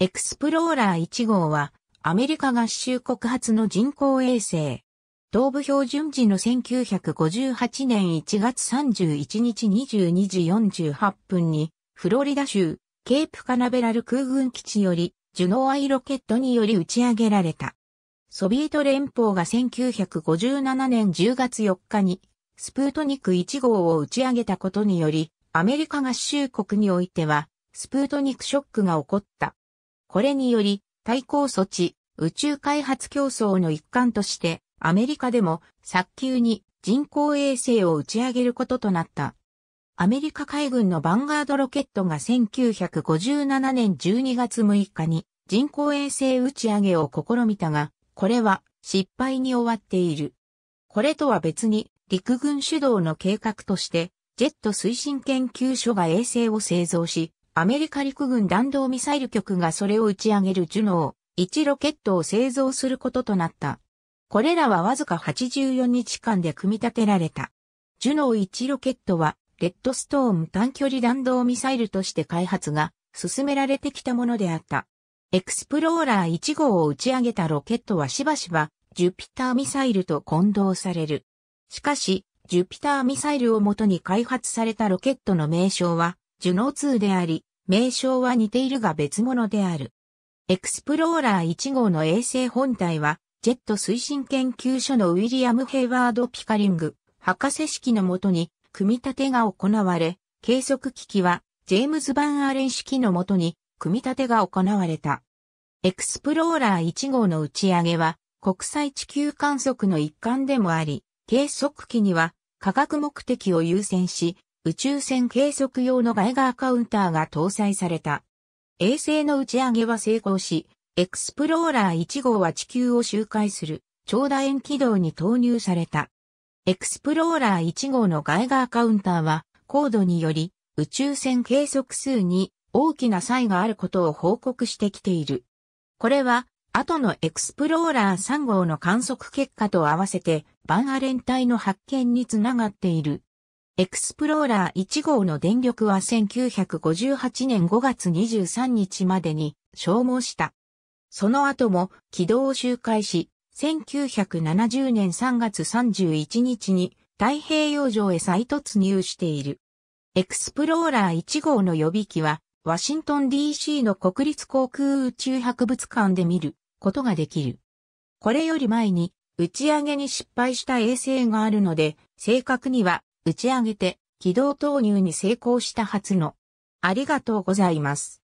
エクスプローラー1号は、アメリカ合衆国発の人工衛星。東部標準時の1958年1月31日22時48分に、フロリダ州、ケープカナベラル空軍基地より、ジュノーアイロケットにより打ち上げられた。ソビエト連邦が1957年10月4日に、スプートニク1号を打ち上げたことにより、アメリカ合衆国においては、スプートニクショックが起こった。これにより、対抗措置、宇宙開発競争の一環として、アメリカでも早急に人工衛星を打ち上げることとなった。アメリカ海軍のバンガードロケットが1957年12月6日に人工衛星打ち上げを試みたが、これは失敗に終わっている。これとは別に陸軍主導の計画として、ジェット推進研究所が衛星を製造し、アメリカ陸軍弾道ミサイル局がそれを打ち上げるジュノー、1ロケットを製造することとなった。これらはわずか84日間で組み立てられた。ジュノー1ロケットは、レッドストーン短距離弾道ミサイルとして開発が進められてきたものであった。エクスプローラー1号を打ち上げたロケットはしばしば、ジュピターミサイルと混同される。しかし、ジュピターミサイルをもとに開発されたロケットの名称は、ジュノー2であり、名称は似ているが別物である。エクスプローラー1号の衛星本体は、ジェット推進研究所のウィリアム・ヘイワード・ピカリング、博士式のもとに、組み立てが行われ、計測機器は、ジェームズ・バン・アレン式のもとに、組み立てが行われた。エクスプローラー1号の打ち上げは、国際地球観測の一環でもあり、計測機には、科学目的を優先し、宇宙船計測用のガイガーカウンターが搭載された。衛星の打ち上げは成功し、エクスプローラー1号は地球を周回する超楕円軌道に投入された。エクスプローラー1号のガイガーカウンターは高度により宇宙船計測数に大きな差異があることを報告してきている。これは後のエクスプローラー3号の観測結果と合わせてバンアレン帯の発見につながっている。エクスプローラー1号の電力は1958年5月23日までに消耗した。その後も軌道を周回し、1970年3月31日に太平洋上へ再突入している。エクスプローラー1号の予備機は、ワシントン DC の国立航空宇宙博物館で見ることができる。これより前に打ち上げに失敗した衛星があるので、正確には打ち上げて軌道投入に成功した初の。ありがとうございます。